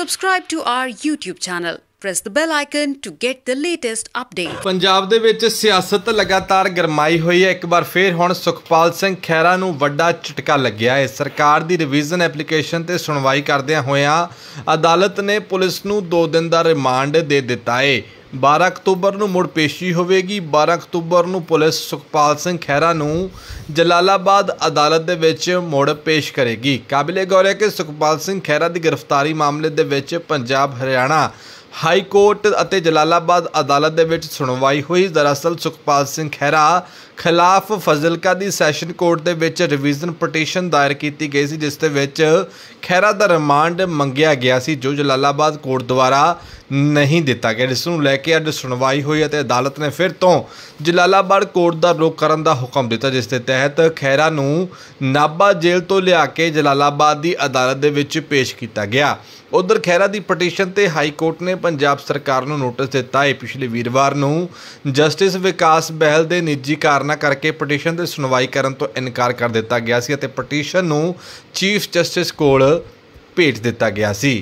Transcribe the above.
Subscribe to our YouTube channel. press the bell icon to get the latest update Punjab ਦੇ ਵਿੱਚ ਸਿਆਸਤ ਲਗਾਤਾਰ ਗਰਮਾਈ ਹੋਈ ਹੈ ਇੱਕ ਵਾਰ ਫੇਰ ਹੁਣ ਸੁਖਪਾਲ ਸਿੰਘ ਖੈਰਾ ਨੂੰ ਵੱਡਾ ਝਟਕਾ ਲੱਗਿਆ ਹੈ ਸਰਕਾਰ ਦੀ ਰਿਵੀਜ਼ਨ ਐਪਲੀਕੇਸ਼ਨ ਤੇ ਸੁਣਵਾਈ ਕਰਦਿਆਂ ਹੋਇਆਂ ਅਦਾਲਤ ਨੇ ਪੁਲਿਸ ਨੂੰ 2 ਦਿਨ ਦਾ ਰਿਮਾਂਡ ਦੇ ਦਿੱਤਾ ਹੈ 12 ਅਕਤੂਬਰ ਨੂੰ ਮੁੜ ਪੇਸ਼ੀ ਹੋਵੇਗੀ 12 ਅਕਤੂਬਰ ਨੂੰ ਪੁਲਿਸ ਸੁਖਪਾਲ ਸਿੰਘ ਖਹਿਰਾ ਨੂੰ ਜਲਾਲਾਬਾਦ ਅਦਾਲਤ ਦੇ ਵਿੱਚ ਮੁੜ ਪੇਸ਼ ਕਰੇਗੀ ਕਾਬਿਲੇ ਗੌਰ ਹੈ ਕਿ ਸੁਖਪਾਲ ਸਿੰਘ ਖਹਿਰਾ ਦੀ ਗ੍ਰਿਫਤਾਰੀ ਮਾਮਲੇ ਦੇ ਵਿੱਚ ਪੰਜਾਬ ਹਰਿਆਣਾ ਹਾਈ ਕੋਰਟ ਅਤੇ ਜਲਾਲਾਬਾਦ ਅਦਾਲਤ ਦੇ ਵਿੱਚ ਸੁਣਵਾਈ ਹੋਈ ਦਰਅਸਲ ਸੁਖਪਾਲ ਸਿੰਘ ਖਹਿਰਾ ਖਿਲਾਫ ਫਜ਼ਲਕਾ ਦੀ ਸੈਸ਼ਨ ਕੋਰਟ ਦੇ ਵਿੱਚ ਰਿਵੀਜ਼ਨ ਪਟੀਸ਼ਨ ਦਾਇਰ ਕੀਤੀ ਗਈ ਸੀ ਜਿਸ ਦੇ ਵਿੱਚ ਖਹਿਰਾ ਦਾ ਰਿਮਾਂਡ ਮੰਗਿਆ ਗਿਆ ਸੀ ਜੋ ਜਲਾਲਾਬਾਦ ਕੋਰਟ ਦੁਆਰਾ ਨਹੀਂ ਦਿੱਤਾ ਗਿਆ ਜਿਸ ਨੂੰ ਲੈ ਕੇ ਅੱਜ ਸੁਣਵਾਈ ਹੋਈ ਅਤੇ ਅਦਾਲਤ ਨੇ ਫਿਰ ਤੋਂ ਜਲਾਲਾਬਾਦ ਕੋਰਟ ਦਾ ਰੋਕ ਕਰਨ ਦਾ ਹੁਕਮ ਦਿੱਤਾ ਜਿਸ ਦੇ ਤਹਿਤ ਖਹਿਰਾ ਨੂੰ ਨਾਬਾ ਜੇਲ੍ਹ ਤੋਂ ਲਿਆ ਕੇ ਜਲਾਲਾਬਾਦ ਦੀ ਅਦਾਲਤ ਦੇ ਵਿੱਚ ਪੇਸ਼ ਕੀਤਾ ਗਿਆ ਉਧਰ ਖਹਿਰਾ ਦੀ ਪਟੀਸ਼ਨ ਤੇ ਹਾਈ ਕੋਰਟ ਨੇ ਪੰਜਾਬ ਸਰਕਾਰ ਨੂੰ ਨੋਟਿਸ ਦਿੱਤਾ ਹੈ ਪਿਛਲੇ ਵੀਰਵਾਰ ਨੂੰ ਜਸਟਿਸ ਵਿਕਾਸ ਬਹਿਲ ਦੇ ਨਿੱਜੀ ਕਾਰਨਾਂ ਕਰਕੇ ਪਟੀਸ਼ਨ ਤੇ ਸੁਣਵਾਈ ਕਰਨ ਤੋਂ ਇਨਕਾਰ ਕਰ ਦਿੱਤਾ ਗਿਆ ਸੀ ਅਤੇ ਪਟੀਸ਼ਨ ਨੂੰ ਚੀਫ ਜਸਟਿਸ ਕੋਲ ਭੇਜ ਦਿੱਤਾ ਗਿਆ ਸੀ